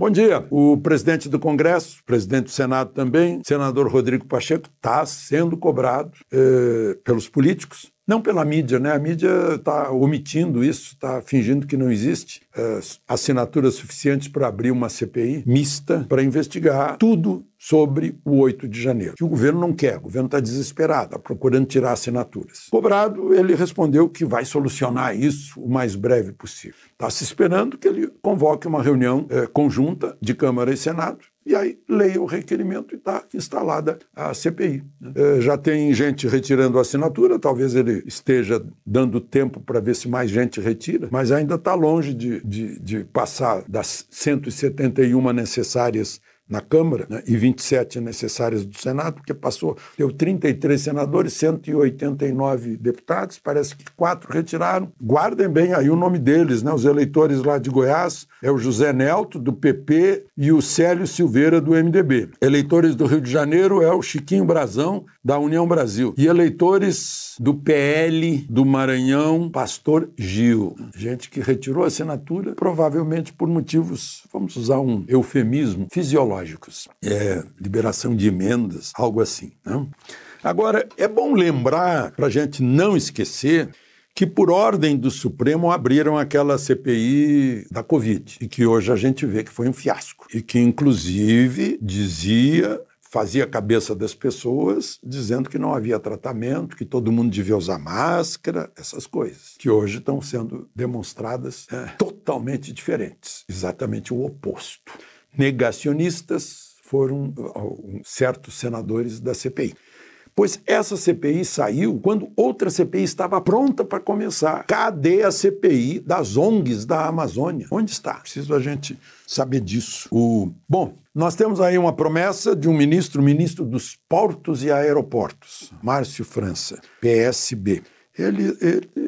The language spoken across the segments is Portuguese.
Bom dia. O presidente do Congresso, presidente do Senado também, senador Rodrigo Pacheco, está sendo cobrado eh, pelos políticos não pela mídia, né? A mídia está omitindo isso, está fingindo que não existe é, assinaturas suficientes para abrir uma CPI mista para investigar tudo sobre o 8 de janeiro, que o governo não quer, o governo está desesperado, está procurando tirar assinaturas. Cobrado, ele respondeu que vai solucionar isso o mais breve possível. Está se esperando que ele convoque uma reunião é, conjunta de Câmara e Senado e aí leia o requerimento e está instalada a CPI. Né? É, já tem gente retirando a assinatura, talvez ele esteja dando tempo para ver se mais gente retira, mas ainda está longe de, de, de passar das 171 necessárias na Câmara né, e 27 necessárias do Senado, porque passou, deu 33 senadores, 189 deputados, parece que quatro retiraram. Guardem bem aí o nome deles, né, os eleitores lá de Goiás, é o José Nelto, do PP, e o Célio Silveira, do MDB. Eleitores do Rio de Janeiro é o Chiquinho Brazão, da União Brasil. E eleitores do PL do Maranhão, Pastor Gil. Gente que retirou a assinatura, provavelmente por motivos, vamos usar um eufemismo, fisiológicos ideológicos, é, liberação de emendas, algo assim. Né? Agora, é bom lembrar, para a gente não esquecer, que por ordem do Supremo abriram aquela CPI da Covid, e que hoje a gente vê que foi um fiasco, e que inclusive dizia fazia a cabeça das pessoas, dizendo que não havia tratamento, que todo mundo devia usar máscara, essas coisas, que hoje estão sendo demonstradas é, totalmente diferentes, exatamente o oposto negacionistas foram certos senadores da CPI. Pois essa CPI saiu quando outra CPI estava pronta para começar. Cadê a CPI das ONGs da Amazônia? Onde está? Preciso a gente saber disso. O... Bom, nós temos aí uma promessa de um ministro, ministro dos Portos e Aeroportos, Márcio França, PSB. Ele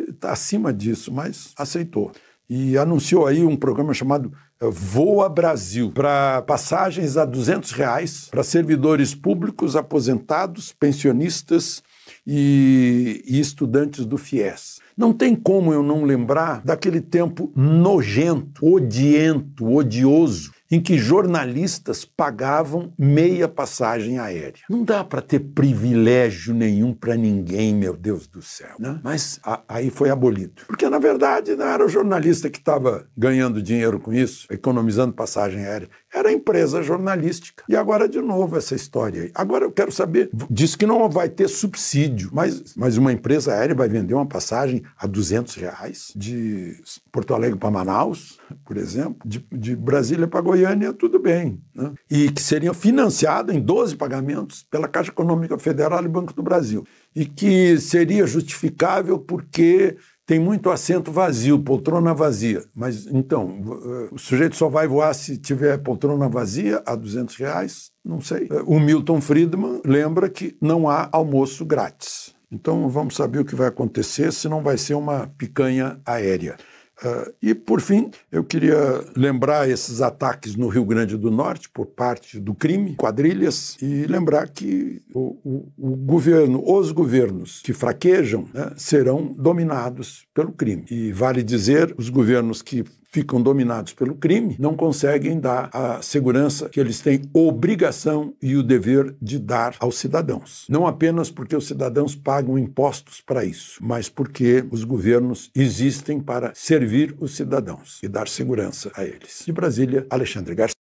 está acima disso, mas aceitou. E anunciou aí um programa chamado Voa Brasil para passagens a 200 reais para servidores públicos, aposentados, pensionistas e, e estudantes do FIES. Não tem como eu não lembrar daquele tempo nojento, odiento, odioso em que jornalistas pagavam meia passagem aérea. Não dá para ter privilégio nenhum para ninguém, meu Deus do céu. Né? Mas a, aí foi abolido. Porque, na verdade, não era o jornalista que estava ganhando dinheiro com isso, economizando passagem aérea. Era a empresa jornalística. E agora, de novo, essa história aí. Agora eu quero saber. Diz que não vai ter subsídio, mas, mas uma empresa aérea vai vender uma passagem a 200 reais de Porto Alegre para Manaus, por exemplo, de, de Brasília para Goiânia Goiânia, tudo bem. Né? E que seriam financiadas em 12 pagamentos pela Caixa Econômica Federal e Banco do Brasil. E que seria justificável porque tem muito assento vazio, poltrona vazia. Mas então, eh, o sujeito só vai voar se tiver poltrona vazia a 200 reais? Não sei. Eh, o Milton Friedman lembra que não há almoço grátis. Então vamos saber o que vai acontecer, se não vai ser uma picanha aérea. Uh, e, por fim, eu queria lembrar esses ataques no Rio Grande do Norte por parte do crime, quadrilhas, e lembrar que o, o, o governo, os governos que fraquejam né, serão dominados pelo crime. E vale dizer, os governos que ficam dominados pelo crime não conseguem dar a segurança que eles têm obrigação e o dever de dar aos cidadãos. Não apenas porque os cidadãos pagam impostos para isso, mas porque os governos existem para servir os cidadãos e dar segurança a eles. De Brasília, Alexandre Garcia.